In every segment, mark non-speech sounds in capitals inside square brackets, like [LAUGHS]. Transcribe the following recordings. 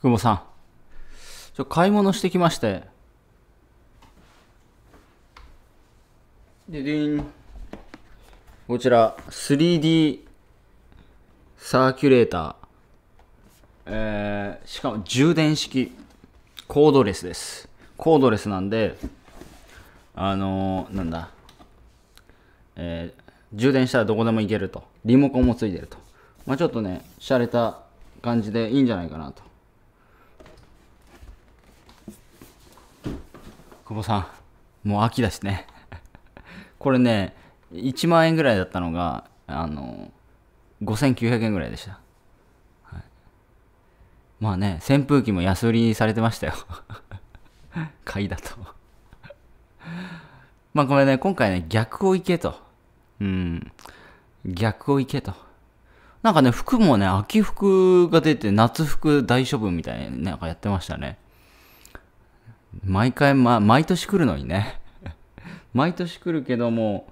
久保さんちょ買い物してきましてででんこちら 3D サーキュレーターえー、しかも充電式コードレスですコードレスなんであのー、なんだえー、充電したらどこでもいけるとリモコンもついてるとまあちょっとね洒落た感じでいいんじゃないかなと久保さんもう秋だしね [LAUGHS] これね1万円ぐらいだったのがあの5900円ぐらいでした、はい、まあね扇風機も安売りにされてましたよ [LAUGHS] 買いだとまあこれね今回ね逆をいけとうん逆をいけとなんかね服もね秋服が出て夏服大処分みたいななんかやってましたね毎回、ま、毎年来るのにね [LAUGHS] 毎年来るけども、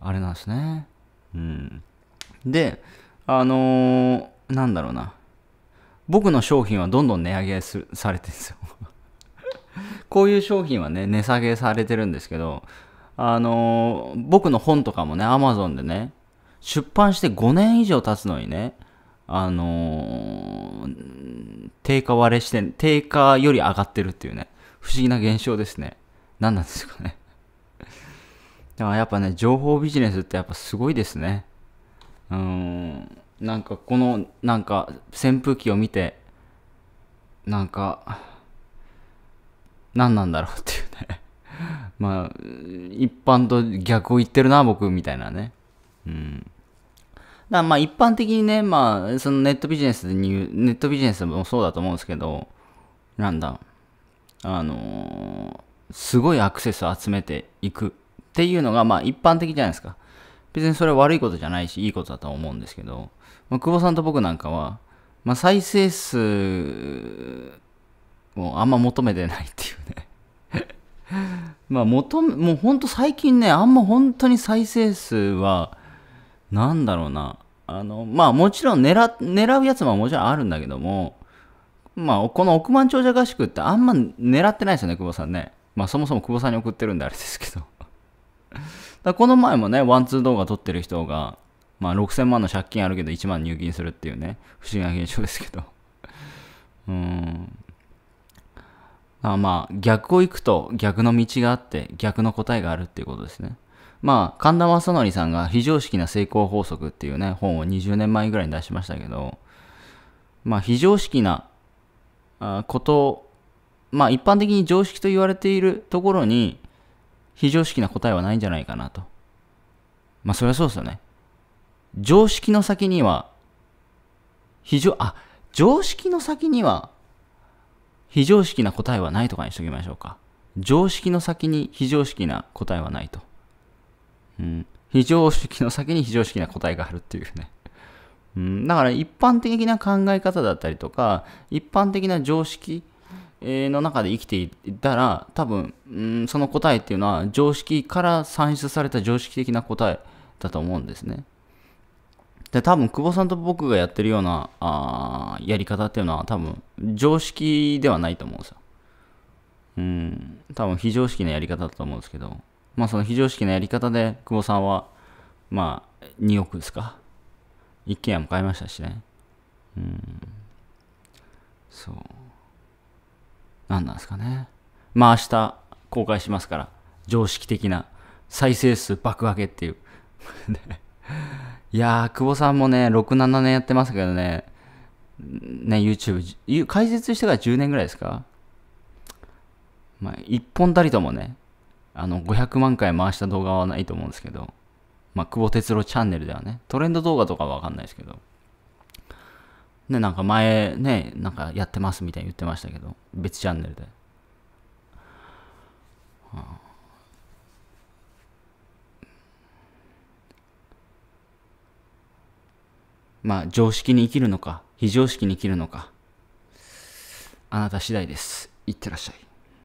あれなんですね。うん。で、あのー、なんだろうな。僕の商品はどんどん値上げすされてるんですよ [LAUGHS] こういう商品はね、値下げされてるんですけど、あのー、僕の本とかもね、Amazon でね、出版して5年以上経つのにね、あのー、定価割れして、定価より上がってるっていうね。不思議な現象ですね。何なんですかね。だからやっぱね、情報ビジネスってやっぱすごいですね。うーん。なんかこの、なんか扇風機を見て、なんか、何なんだろうっていうね。[LAUGHS] まあ、一般と逆を言ってるな、僕、みたいなね。うん。だまあ一般的にね、まあ、そのネットビジネスでに、ネットビジネスもそうだと思うんですけど、なんだ、あのー、すごいアクセスを集めていくっていうのが、まあ一般的じゃないですか。別にそれは悪いことじゃないし、いいことだとは思うんですけど、まあ、久保さんと僕なんかは、まあ再生数をあんま求めてないっていうね [LAUGHS] まあ求め、もうほんと最近ね、あんま本当に再生数は、なんだろうな。あの、まあもちろん狙、狙うやつももちろんあるんだけども、まあ、この億万長者合宿ってあんま狙ってないですよね、久保さんね。まあ、そもそも久保さんに送ってるんであれですけど。[LAUGHS] だこの前もね、ワンツー動画撮ってる人が、まあ、6000万の借金あるけど1万入金するっていうね、不思議な現象ですけど。[LAUGHS] うん。あまあ、逆を行くと逆の道があって、逆の答えがあるっていうことですね。まあ、神田正則さんが非常識な成功法則っていうね、本を20年前ぐらいに出しましたけど、まあ、非常識なこと、まあ一般的に常識と言われているところに、非常識な答えはないんじゃないかなと。まあそりゃそうですよね。常識の先には、非常、あ、常識の先には、非常識な答えはないとかにしときましょうか。常識の先に非常識な答えはないと。うん。非常識の先に非常識な答えがあるっていうね。うん、だから一般的な考え方だったりとか、一般的な常識の中で生きていたら、多分、うん、その答えっていうのは常識から算出された常識的な答えだと思うんですね。で、多分、久保さんと僕がやってるようなあやり方っていうのは多分、常識ではないと思うんですよ。うん、多分非常識なやり方だと思うんですけど、まあその非常識なやり方で久保さんは、まあ2億ですか一軒家も買いましたしね。うん。そう。何なんですかね。まあ明日公開しますから、常識的な再生数爆上げっていう。[LAUGHS] いやー、久保さんもね、6、7年やってますけどね、ね、YouTube、解説してから10年ぐらいですかまあ、1本たりともね、あの、500万回回した動画はないと思うんですけど、まあ、久保哲郎チャンネルではね、トレンド動画とかはわかんないですけど、ね、なんか前ね、なんかやってますみたいに言ってましたけど、別チャンネルで。はあまあ、常識に生きるのか、非常識に生きるのか、あなた次第です。いってらっしゃい。